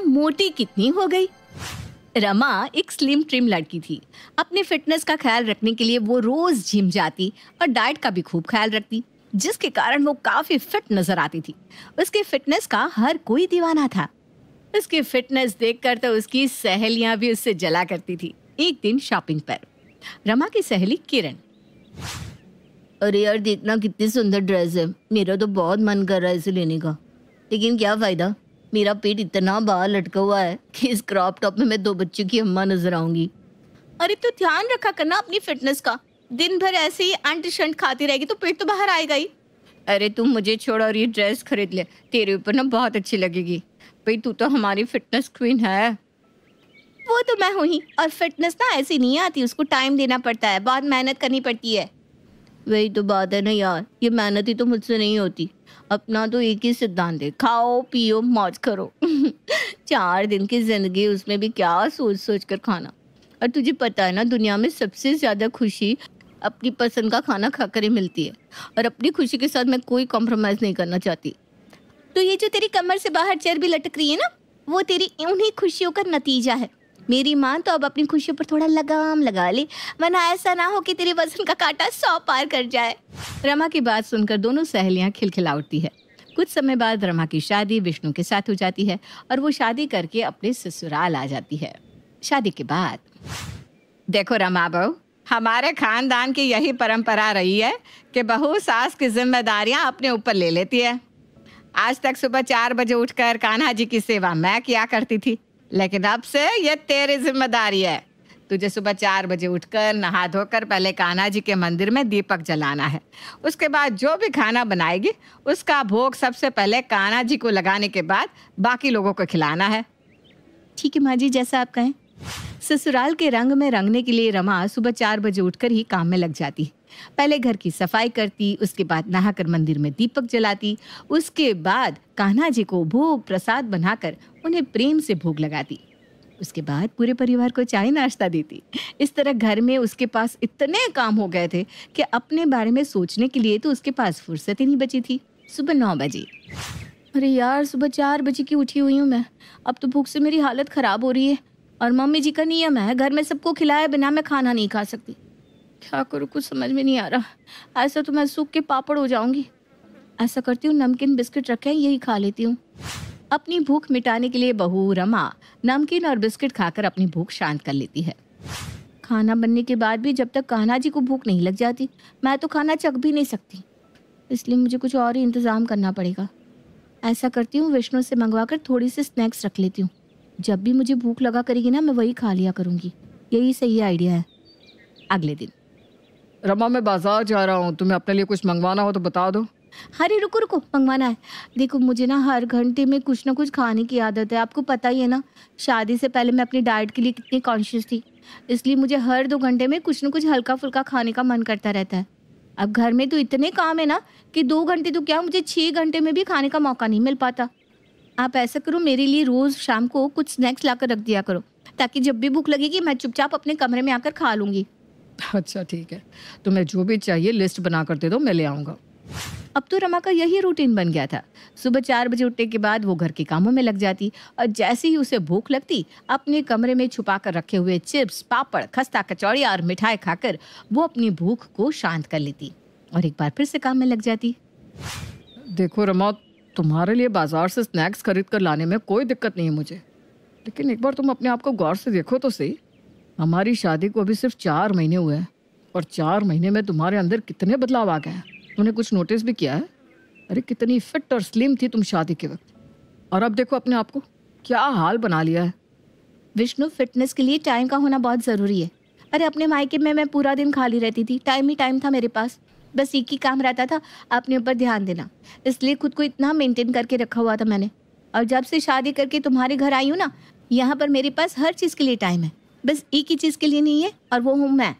तुम मोटी कितनी हो गई रमा एक स्लिम ट्रिम लड़की थी अपने फिटनेस का ख्याल रखने के लिए वो रोज जिम जाती और डाइट का भी खूब ख्याल रखती जिसके कारण वो काफी फिट नजर आती थी उसके फिटनेस का हर कोई दीवाना था उसकी फिटनेस देखकर तो उसकी सहेलियां भी उससे जला करती थी एक दिन शॉपिंग पर रमा की सहेली किरण अरे यार देखना कितनी सुंदर ड्रेस है मेरा तो बहुत मन कर रहा है इसे लेने का लेकिन क्या फ़ायदा मेरा पेट इतना बाहर लटका हुआ है कि इस क्रॉप टॉप में मैं दो बच्चों की अम्मा नजर आऊंगी अरे तू तो ध्यान रखा करना अपनी फिटनेस का दिन भर ऐसे ही अंट शंट खाती रहेगी तो पेट तो बाहर आएगा ही अरे तुम मुझे छोड़ और ये ड्रेस खरीद ले तेरे ऊपर ना बहुत अच्छी लगेगी भाई तू तो हमारी फिटनेस क्वीन है वो तो मैं हूँ ही और फिटनेस ना ऐसी नहीं आती उसको टाइम देना पड़ता है बहुत मेहनत करनी पड़ती है वही तो बात है ना यार ये मेहनत ही तो मुझसे नहीं होती अपना तो एक ही सिद्धांत है खाओ पियो मौज करो चार दिन की जिंदगी उसमें भी क्या सोच सोच कर खाना और तुझे पता है ना दुनिया में सबसे ज़्यादा खुशी अपनी पसंद का खाना खाकर ही मिलती है और अपनी खुशी के साथ मैं कोई कॉम्प्रोमाइज़ नहीं करना चाहती तो ये जो तेरी कमर से बाहर भी लटक रही है ना वो तेरी उन्हीं खुशियों का नतीजा है मेरी माँ तो अब अपनी खुशियों पर थोड़ा लगाम लगा ले वरना ऐसा ना हो कि तेरे वजन का कांटा सौ पार कर जाए रमा की बात सुनकर दोनों सहेलियाँ खिलखिला उठती है कुछ समय बाद रमा की शादी विष्णु के साथ हो जाती है और वो शादी करके अपने ससुराल आ जाती है शादी के बाद देखो रमा बहू हमारे खानदान की यही परंपरा रही है कि बहू सास की जिम्मेदारियां अपने ऊपर ले लेती है आज तक सुबह चार बजे उठकर कान्हा जी की सेवा मैं किया करती थी लेकिन अब से ये तेरी जिम्मेदारी है तुझे सुबह चार बजे उठकर नहा धोकर पहले कान्हा जी के मंदिर में दीपक जलाना है उसके बाद जो भी खाना बनाएगी उसका भोग सबसे पहले कान्हा जी को लगाने के बाद बाकी लोगों को खिलाना है ठीक है माँ जी जैसा आप कहें ससुराल के रंग में रंगने के लिए रमा सुबह चार बजे उठकर ही काम में लग जाती है पहले घर की सफाई करती उसके बाद नहाकर मंदिर में दीपक जलाती उसके बाद कान्हा जी को भोग प्रसाद बनाकर उन्हें प्रेम से भोग लगाती उसके बाद पूरे परिवार को चाय नाश्ता देती इस तरह घर में उसके पास इतने काम हो गए थे कि अपने बारे में सोचने के लिए तो उसके पास फुर्सत ही नहीं बची थी सुबह नौ बजे अरे यार सुबह चार बजे की उठी हुई हूँ मैं अब तो भूख से मेरी हालत ख़राब हो रही है और मम्मी जी का नियम है घर में सबको खिलाए बिना मैं खाना नहीं खा सकती क्या करूँ कुछ समझ में नहीं आ रहा ऐसा तो मैं सूख के पापड़ हो जाऊंगी ऐसा करती हूँ नमकीन बिस्किट रखे हैं यही खा लेती हूँ अपनी भूख मिटाने के लिए बहू रमा नमकीन और बिस्किट खाकर अपनी भूख शांत कर लेती है खाना बनने के बाद भी जब तक कान्हा जी को भूख नहीं लग जाती मैं तो खाना चख भी नहीं सकती इसलिए मुझे कुछ और ही इंतज़ाम करना पड़ेगा ऐसा करती हूँ विष्णु से मंगवा कर थोड़ी सी स्नैक्स रख लेती हूँ जब भी मुझे भूख लगा करेगी ना मैं वही खा लिया करूँगी यही सही आइडिया है अगले दिन रमा मैं बाजार जा रहा हूँ तुम्हें अपने लिए कुछ मंगवाना हो तो बता दो अरे रुको रुको मंगवाना है देखो मुझे ना हर घंटे में कुछ ना कुछ खाने की आदत है आपको पता ही है ना शादी से पहले मैं अपनी डाइट के लिए कितनी कॉन्शियस थी इसलिए मुझे हर दो घंटे में कुछ ना कुछ हल्का फुल्का खाने का मन करता रहता है अब घर में तो इतने काम है ना कि दो घंटे तो क्या मुझे छः घंटे में भी खाने का मौका नहीं मिल पाता आप ऐसा करो मेरे लिए रोज़ शाम को कुछ स्नैक्स ला रख दिया करो ताकि जब भी भूख लगेगी मैं चुपचाप अपने कमरे में आकर खा लूँगी अच्छा ठीक है तुम्हें तो जो भी चाहिए लिस्ट बना कर दे दो मैं ले आऊँगा अब तो रमा का यही रूटीन बन गया था सुबह चार बजे उठने के बाद वो घर के कामों में लग जाती और जैसे ही उसे भूख लगती अपने कमरे में छुपा कर रखे हुए चिप्स पापड़ खस्ता कचौड़ी और मिठाई खाकर वो अपनी भूख को शांत कर लेती और एक बार फिर से काम में लग जाती देखो रमा तुम्हारे लिए बाजार से स्नैक्स खरीद कर लाने में कोई दिक्कत नहीं है मुझे लेकिन एक बार तुम अपने आप को गौर से देखो तो सही हमारी शादी को अभी सिर्फ चार महीने हुए हैं और चार महीने में तुम्हारे अंदर कितने बदलाव आ गए हैं तुमने कुछ नोटिस भी किया है अरे कितनी फिट और स्लिम थी तुम शादी के वक्त और अब देखो अपने आप को क्या हाल बना लिया है विष्णु फिटनेस के लिए टाइम का होना बहुत ज़रूरी है अरे अपने मायके में मैं पूरा दिन खाली रहती थी टाइम ही टाइम था मेरे पास बस एक ही काम रहता था अपने ऊपर ध्यान देना इसलिए खुद को इतना मेंटेन करके रखा हुआ था मैंने और जब से शादी करके तुम्हारे घर आई हूँ ना यहाँ पर मेरे पास हर चीज़ के लिए टाइम है बस एक ही चीज़ के लिए नहीं है और वो हूँ मैं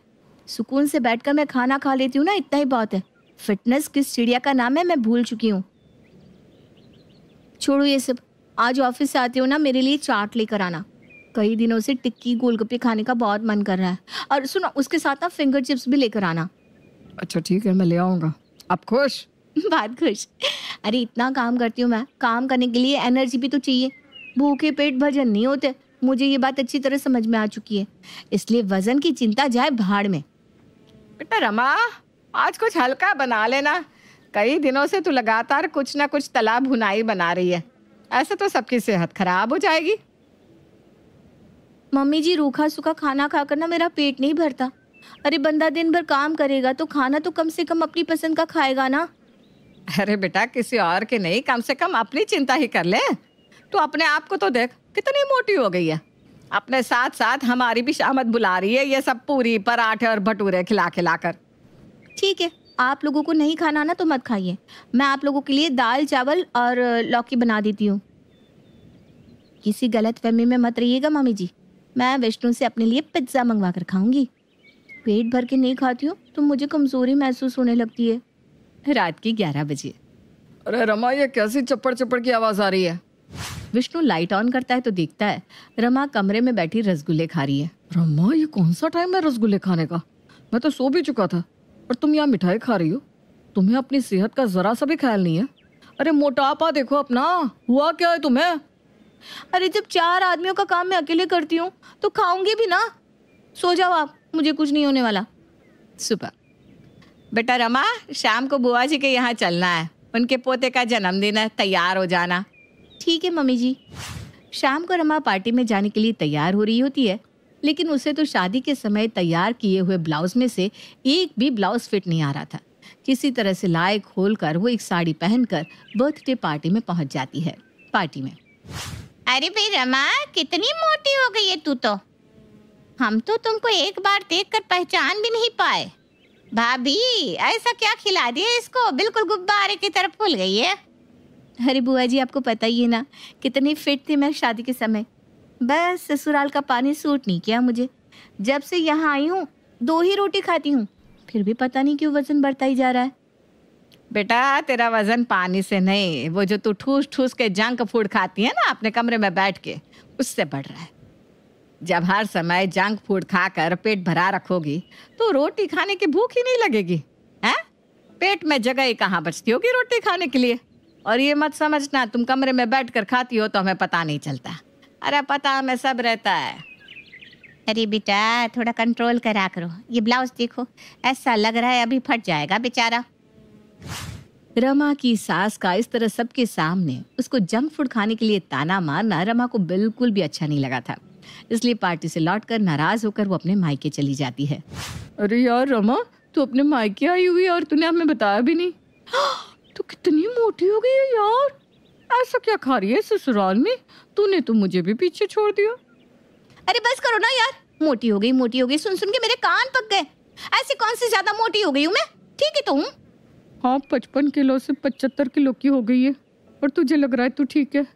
सुकून से बैठकर मैं खाना खा लेती हूँ ना इतना ही बहुत है फिटनेस किस चिड़िया का नाम है मैं भूल चुकी हूँ छोड़ो ये सब आज ऑफिस से आती हो ना मेरे लिए चाट लेकर आना कई दिनों से टिक्की गोलगप्पे खाने का बहुत मन कर रहा है और सुनो उसके साथ ना फिंगर चिप्स भी लेकर आना अच्छा ठीक है मैं ले आऊँगा आप खुश बात खुश अरे इतना काम करती हूँ मैं काम करने के लिए एनर्जी भी तो चाहिए भूखे पेट भजन नहीं होते मुझे ये बात अच्छी तरह समझ में आ चुकी है इसलिए वजन की चिंता जाए भाड़ में बेटा रमा आज कुछ हल्का बना लेना कई दिनों से तू लगातार कुछ ना कुछ तला भुनाई बना रही है ऐसे तो सबकी सेहत खराब हो जाएगी मम्मी जी रूखा सूखा खाना खाकर ना मेरा पेट नहीं भरता अरे बंदा दिन भर काम करेगा तो खाना तो कम से कम अपनी पसंद का खाएगा ना अरे बेटा किसी और के नहीं कम से कम अपनी चिंता ही कर ले तू अपने आप को तो देख कितनी मोटी हो गई है अपने साथ साथ हमारी भी शामत बुला रही है ये सब पूरी पराठे और भटूरे खिला खिला कर ठीक है आप लोगों को नहीं खाना ना तो मत खाइए मैं आप लोगों के लिए दाल चावल और लौकी बना देती हूँ किसी गलत फहमी में मत रहिएगा मामी जी मैं विष्णु से अपने लिए पिज्ज़ा मंगवा कर खाऊंगी पेट भर के नहीं खाती हूँ तो मुझे कमज़ोरी महसूस होने लगती है रात की ग्यारह बजे अरे रमा ये कैसी चप्पड़ चप्पड़ की आवाज़ आ रही है विष्णु लाइट ऑन करता है तो देखता है रमा कमरे में बैठी रसगुल्ले खा रही है रमा ये कौन सा टाइम है रसगुल्ले खाने का मैं तो सो भी चुका था और तुम यहाँ मिठाई खा रही हो तुम्हें अपनी सेहत का ज़रा सा भी ख्याल नहीं है अरे मोटापा देखो अपना हुआ क्या है तुम्हें अरे जब चार आदमियों का काम मैं अकेले करती हूँ तो खाऊंगी भी ना सो जाओ आप मुझे कुछ नहीं होने वाला सुबह बेटा रमा शाम को बुआ जी के यहाँ चलना है उनके पोते का जन्मदिन है तैयार हो जाना ठीक है मम्मी जी शाम को रमा पार्टी में जाने के लिए तैयार हो रही होती है लेकिन उसे तो शादी के समय तैयार किए हुए ब्लाउज में से एक भी ब्लाउज फिट नहीं आ रहा था किसी तरह से लाए खोल कर वो एक साड़ी पहनकर बर्थडे पार्टी में पहुंच जाती है पार्टी में अरे भाई रमा कितनी मोटी हो गई है तू तो हम तो तुमको एक बार देखकर पहचान भी नहीं पाए भाभी ऐसा क्या खिला दिया इसको बिल्कुल गुब्बारे की तरफ फूल गई है अरे बुआ जी आपको पता ही है ना कितनी फिट थी मैं शादी के समय बस ससुराल का पानी सूट नहीं किया मुझे जब से यहाँ आई हूँ दो ही रोटी खाती हूँ फिर भी पता नहीं क्यों वजन बढ़ता ही जा रहा है बेटा तेरा वजन पानी से नहीं वो जो तू ठूस ठूस के जंक फूड खाती है ना अपने कमरे में बैठ के उससे बढ़ रहा है जब हर समय जंक फूड खाकर पेट भरा रखोगी तो रोटी खाने की भूख ही नहीं लगेगी है पेट में जगह ही कहाँ बचती होगी रोटी खाने के लिए और ये मत समझना तुम कमरे में बैठ कर खाती हो तो हमें पता नहीं चलता अरे पता हमें सब रहता है अरे बेटा थोड़ा कंट्रोल करा करो ये ब्लाउज देखो ऐसा लग रहा है अभी फट जाएगा बेचारा रमा की सास का इस तरह सबके सामने उसको जंक फूड खाने के लिए ताना मारना रमा को बिल्कुल भी अच्छा नहीं लगा था इसलिए पार्टी से लौटकर नाराज होकर वो अपने मायके चली जाती है अरे यार रमा तू अपने मायके आई हुई और तूने हमें बताया भी नहीं कितनी मोटी हो गई है यार ऐसा क्या खा रही है ससुराल में तूने तो मुझे भी पीछे छोड़ दिया अरे बस करो ना यार मोटी हो गई मोटी हो गई सुन सुन के मेरे कान पक गए ऐसी कौन सी ज्यादा मोटी हो गई हूँ मैं ठीक है तो हूँ हाँ पचपन किलो से पचहत्तर किलो की हो गई है और तुझे लग रहा है तू ठीक है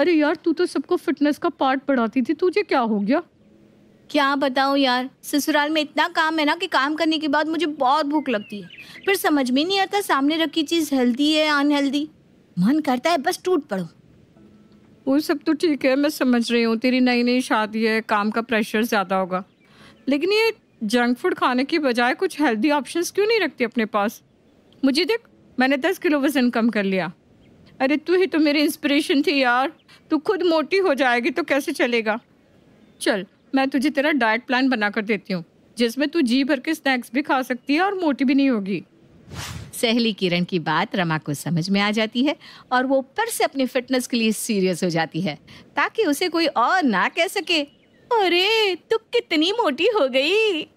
अरे यार तू तो सबको फिटनेस का पार्ट पढ़ाती थी तुझे क्या हो गया क्या बताऊँ यार ससुराल में इतना काम है ना कि काम करने के बाद मुझे बहुत भूख लगती है फिर समझ में नहीं आता सामने रखी चीज हेल्दी है अनहेल्दी मन करता है बस टूट पड़ो वो सब तो ठीक है मैं समझ रही हूँ तेरी नई नई शादी है काम का प्रेशर ज़्यादा होगा लेकिन ये जंक फूड खाने की बजाय कुछ हेल्दी ऑप्शंस क्यों नहीं रखती अपने पास मुझे देख मैंने दस किलो वजन कम कर लिया अरे तू ही तो मेरी इंस्पिरेशन थी यार तू खुद मोटी हो जाएगी तो कैसे चलेगा चल मैं तुझे तेरा डाइट प्लान बना कर देती हूँ जिसमें तू जी भर के स्नैक्स भी खा सकती है और मोटी भी नहीं होगी सहेली किरण की बात रमा को समझ में आ जाती है और वो फिर से अपने फिटनेस के लिए सीरियस हो जाती है ताकि उसे कोई और ना कह सके अरे तू कितनी मोटी हो गई